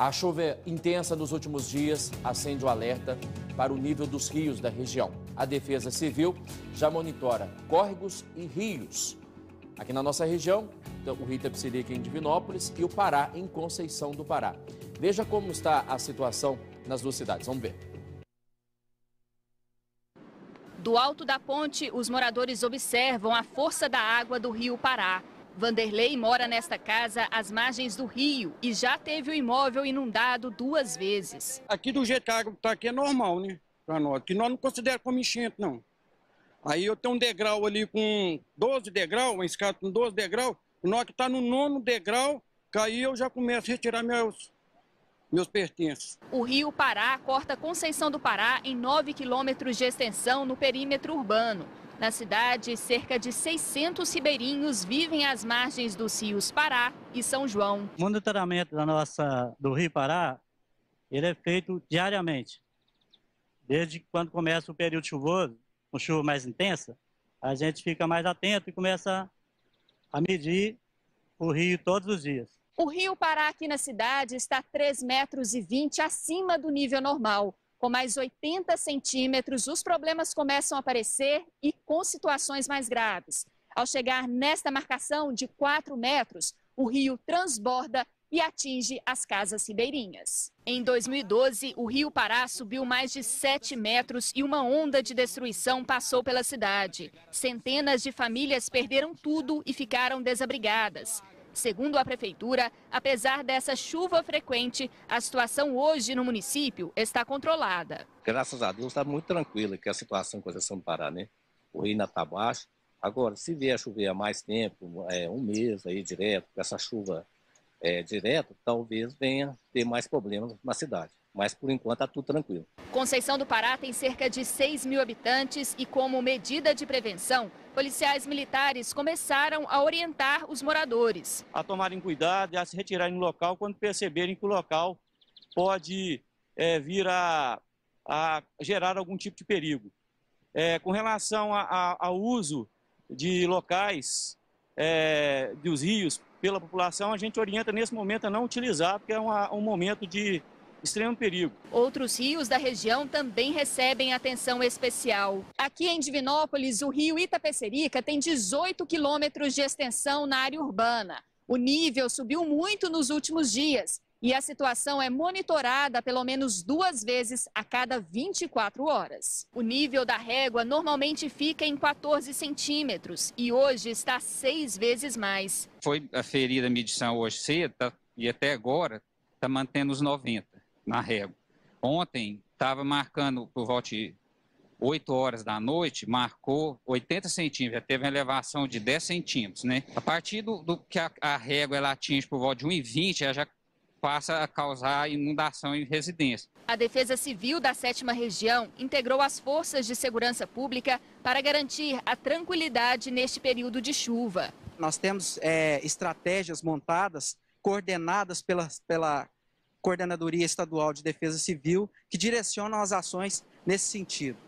A chuva intensa nos últimos dias acende o alerta para o nível dos rios da região. A Defesa Civil já monitora córregos e rios. Aqui na nossa região, então, o Rita Psirica em Divinópolis e o Pará em Conceição do Pará. Veja como está a situação nas duas cidades. Vamos ver. Do alto da ponte, os moradores observam a força da água do rio Pará. Vanderlei mora nesta casa às margens do rio e já teve o imóvel inundado duas vezes. Aqui do jeito que a água está aqui é normal, né? Para nós, que nós não consideramos como enchente, não. Aí eu tenho um degrau ali com 12 degraus, uma escada com 12 degraus. Na hora que está no nono degrau, aí eu já começo a retirar meus, meus pertences. O rio Pará corta Conceição do Pará em 9 quilômetros de extensão no perímetro urbano. Na cidade, cerca de 600 ribeirinhos vivem às margens dos rios Pará e São João. O monitoramento da nossa, do Rio Pará ele é feito diariamente. Desde quando começa o período chuvoso, com chuva mais intensa, a gente fica mais atento e começa a medir o rio todos os dias. O rio Pará aqui na cidade está 3,20 metros acima do nível normal. Com mais 80 centímetros, os problemas começam a aparecer e com situações mais graves. Ao chegar nesta marcação de 4 metros, o rio transborda e atinge as casas ribeirinhas. Em 2012, o Rio Pará subiu mais de 7 metros e uma onda de destruição passou pela cidade. Centenas de famílias perderam tudo e ficaram desabrigadas. Segundo a prefeitura, apesar dessa chuva frequente, a situação hoje no município está controlada. Graças a Deus está muito tranquila que a situação com a do Pará, né? O rio ainda está baixo. Agora, se vier chover há mais tempo, é, um mês aí direto, com essa chuva é, direto, talvez venha ter mais problemas na cidade. Mas por enquanto está tudo tranquilo. Conceição do Pará tem cerca de 6 mil habitantes e, como medida de prevenção, policiais militares começaram a orientar os moradores. A tomarem cuidado e a se retirarem do local quando perceberem que o local pode é, vir a, a, gerar algum tipo de perigo. É, com relação a, a, ao uso de locais, é, dos rios pela população, a gente orienta nesse momento a não utilizar, porque é uma, um momento de extremo perigo. Outros rios da região também recebem atenção especial. Aqui em Divinópolis, o rio Itapecerica tem 18 quilômetros de extensão na área urbana. O nível subiu muito nos últimos dias e a situação é monitorada pelo menos duas vezes a cada 24 horas. O nível da régua normalmente fica em 14 centímetros e hoje está seis vezes mais. Foi aferida a medição hoje cedo tá? e até agora está mantendo os 90 na régua. Ontem estava marcando por volta de 8 horas da noite, marcou 80 centímetros, já teve uma elevação de 10 centímetros, né? A partir do, do que a, a, régua ela atinge por volta de 1,20, ela já passa a causar inundação em residência. A Defesa Civil da 7 Região integrou as forças de segurança pública para garantir a tranquilidade neste período de chuva. Nós temos é, estratégias montadas, coordenadas pela, pela Coordenadoria Estadual de Defesa Civil, que direcionam as ações nesse sentido.